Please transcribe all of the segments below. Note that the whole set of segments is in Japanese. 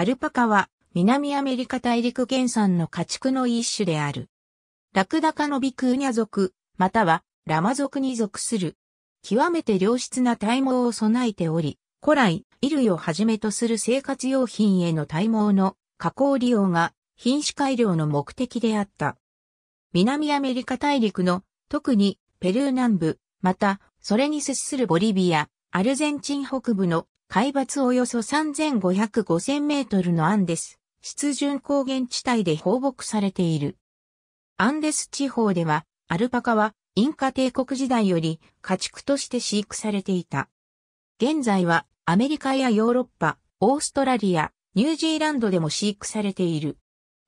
アルパカは南アメリカ大陸原産の家畜の一種である。ラクダ科のビクーニャ族、またはラマ族に属する。極めて良質な体毛を備えており、古来、衣類をはじめとする生活用品への体毛の加工利用が品種改良の目的であった。南アメリカ大陸の特にペルー南部、またそれに接するボリビア、アルゼンチン北部の海抜およそ3500-5000メートルのアンデス、湿潤高原地帯で放牧されている。アンデス地方では、アルパカはインカ帝国時代より家畜として飼育されていた。現在はアメリカやヨーロッパ、オーストラリア、ニュージーランドでも飼育されている。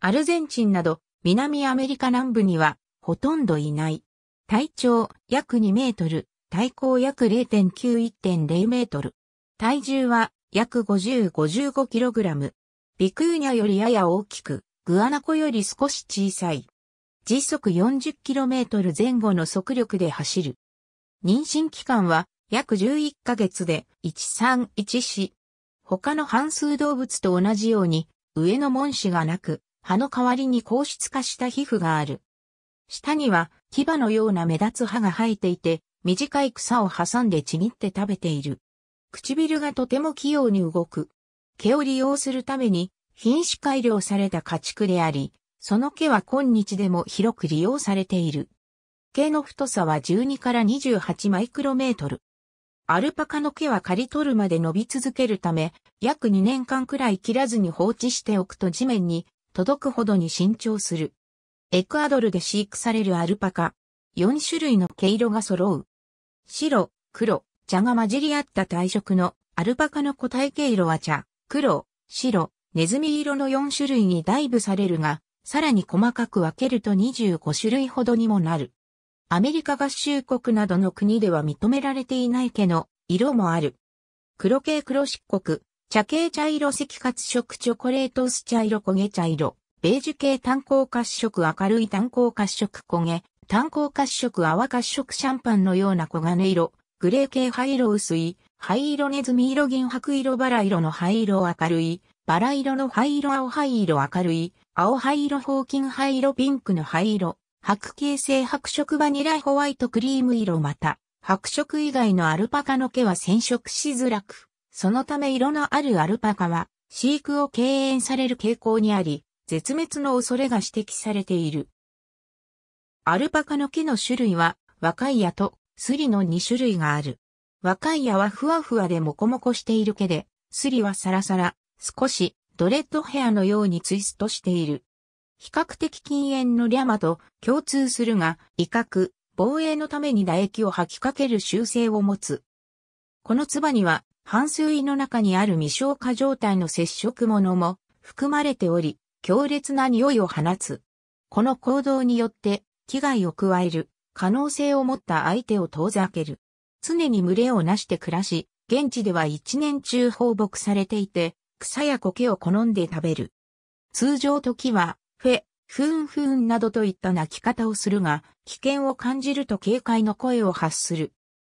アルゼンチンなど南アメリカ南部にはほとんどいない。体長約2メートル、体高約0.9-1.0メートル。体重は約 50-55kg。ビクーニャよりやや大きく、グアナコより少し小さい。時速 40km 前後の速力で走る。妊娠期間は約11ヶ月で131。4他の半数動物と同じように上の門歯がなく、歯の代わりに硬質化した皮膚がある。下には牙のような目立つ歯が生えていて、短い草を挟んでちぎって食べている。唇がとても器用に動く。毛を利用するために品種改良された家畜であり、その毛は今日でも広く利用されている。毛の太さは12から28マイクロメートル。アルパカの毛は刈り取るまで伸び続けるため、約2年間くらい切らずに放置しておくと地面に届くほどに伸長する。エクアドルで飼育されるアルパカ。4種類の毛色が揃う。白、黒、茶が混じり合った体色のアルパカの個体系色は茶、黒、白、ネズミ色の4種類にイブされるが、さらに細かく分けると25種類ほどにもなる。アメリカ合衆国などの国では認められていない毛の色もある。黒系黒漆黒、茶系茶色赤褐色チョコレート薄茶色焦げ茶色、ベージュ系炭鉱褐色明るい炭鉱褐色焦げ、炭鉱褐色泡褐色シャンパンのような黄金色、グレー系灰色薄い、灰色ネズミ色銀白色バラ色の灰色明るい、バラ色の灰色青灰色明るい、青灰色ホーキン灰色ピンクの灰色、白系性白色バニラホワイトクリーム色また、白色以外のアルパカの毛は染色しづらく、そのため色のあるアルパカは、飼育を敬遠される傾向にあり、絶滅の恐れが指摘されている。アルパカの毛の種類は、若いやとスリの2種類がある。若い矢はふわふわでもこもこしている毛で、スリはサラサラ、少しドレッドヘアのようにツイストしている。比較的禁煙のリャマと共通するが、威嚇、防衛のために唾液を吐きかける習性を持つ。このバには、半数胃の中にある未消化状態の接触物も含まれており、強烈な匂いを放つ。この行動によって危害を加える可能性を持った相手を遠ざける。常に群れをなして暮らし、現地では一年中放牧されていて、草や苔を好んで食べる。通常時は、フェ、ンフーンなどといった鳴き方をするが、危険を感じると警戒の声を発する。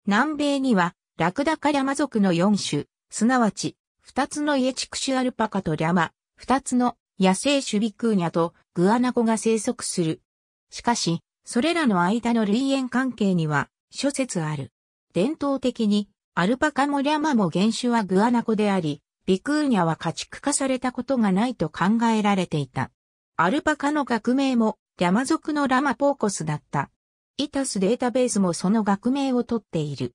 南米には、ラクダかリャマ族の4種、すなわち、2つのイエチクシュアルパカとリャマ、2つの野生種ビクーニャとグアナコが生息する。しかし、それらの間の類縁関係には諸説ある。伝統的にアルパカもリャマも原種はグアナコであり、ビクーニャは家畜化されたことがないと考えられていた。アルパカの学名もリャマ族のラマポーコスだった。イタスデータベースもその学名を取っている。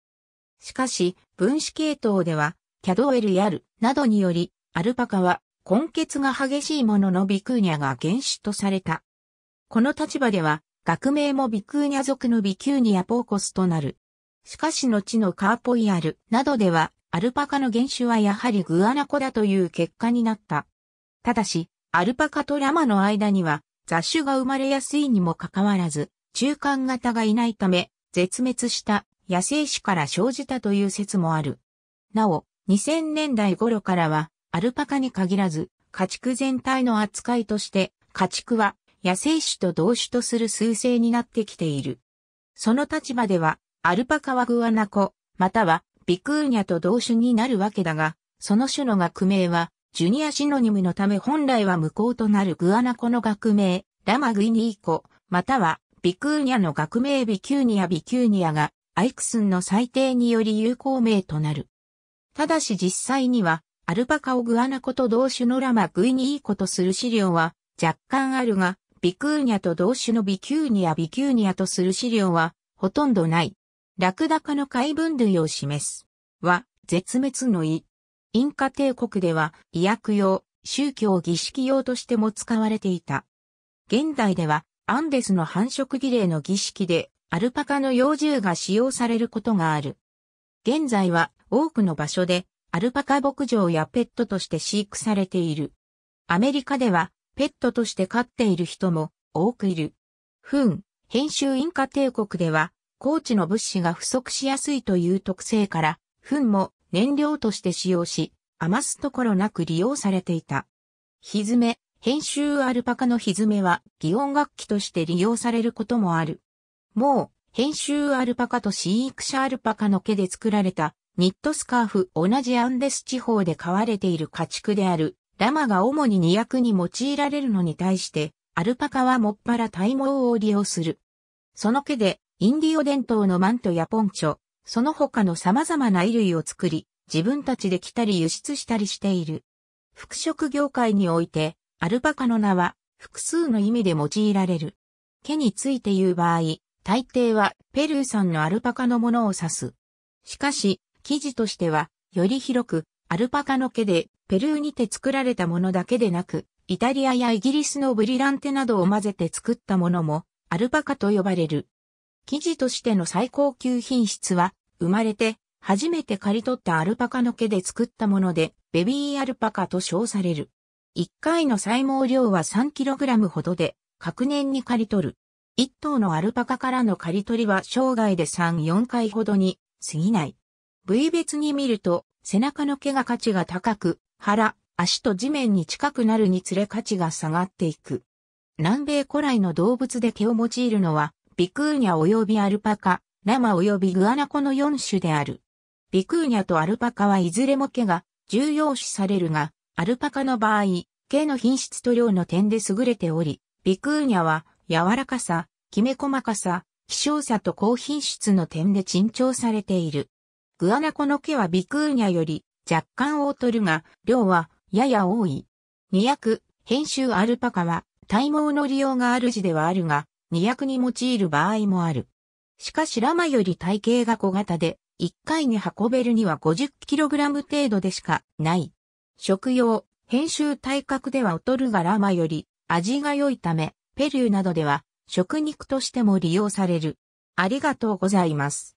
しかし、分子系統では、キャドエルやルなどにより、アルパカは根血が激しいもののビクーニャが原種とされた。この立場では、学名もビクーニャ族のビキューニアポーコスとなる。しかし後のカーポイアルなどでは、アルパカの原種はやはりグアナコだという結果になった。ただし、アルパカとラマの間には雑種が生まれやすいにもかかわらず、中間型がいないため、絶滅した野生種から生じたという説もある。なお、2000年代頃からは、アルパカに限らず、家畜全体の扱いとして、家畜は野生種と同種とする数星になってきている。その立場では、アルパカはグアナコ、またはビクーニャと同種になるわけだが、その種の学名は、ジュニアシノニムのため本来は無効となるグアナコの学名、ラマグイニーコ、またはビクーニャの学名ビキューニアビキューニアが、アイクスンの裁定により有効名となる。ただし実際には、アルパカをグアナコと同種のラマグイニーコとする資料は若干あるが、ビクーニャと同種のビキューニアビキューニアとする資料はほとんどない。ラクダ科の海分類を示す。は、絶滅の意。インカ帝国では医薬用、宗教儀式用としても使われていた。現代ではアンデスの繁殖儀礼の儀式でアルパカの幼獣が使用されることがある。現在は多くの場所でアルパカ牧場やペットとして飼育されている。アメリカではペットとして飼っている人も多くいる。フン、編集インカ帝国では、高地の物資が不足しやすいという特性から、フンも燃料として使用し、余すところなく利用されていた。ひずめ、編集アルパカのひずめは、擬音楽器として利用されることもある。もう、編集アルパカと飼育者アルパカの毛で作られた、ニットスカーフ同じアンデス地方で飼われている家畜であるラマが主に二役に用いられるのに対して、アルパカはもっぱら体毛を利用する。その毛で、インディオ伝統のマントやポンチョ、その他の様々な衣類を作り、自分たちで着たり輸出したりしている。服飾業界において、アルパカの名は、複数の意味で用いられる。毛について言う場合、大抵はペルー産のアルパカのものを指す。しかし、記事としては、より広く、アルパカの毛でペルーにて作られたものだけでなく、イタリアやイギリスのブリランテなどを混ぜて作ったものも、アルパカと呼ばれる。生地としての最高級品質は、生まれて初めて刈り取ったアルパカの毛で作ったもので、ベビーアルパカと称される。1回の細毛量は 3kg ほどで、各年に刈り取る。1頭のアルパカからの刈り取りは生涯で3、4回ほどに過ぎない。部位別に見ると、背中の毛が価値が高く、腹、足と地面に近くなるにつれ価値が下がっていく。南米古来の動物で毛を用いるのは、ビクーニャ及びアルパカ、ラマ及びグアナコの4種である。ビクーニャとアルパカはいずれも毛が重要視されるが、アルパカの場合、毛の品質と量の点で優れており、ビクーニャは柔らかさ、きめ細かさ、希少さと高品質の点で珍重されている。グアナコの毛はビクーニャより若干劣るが、量はやや多い。二0編集アルパカは、体毛の利用がある字ではあるが、二0に用いる場合もある。しかしラマより体型が小型で、一回に運べるには 50kg 程度でしかない。食用、編集体格では劣るがラマより味が良いため、ペルーなどでは食肉としても利用される。ありがとうございます。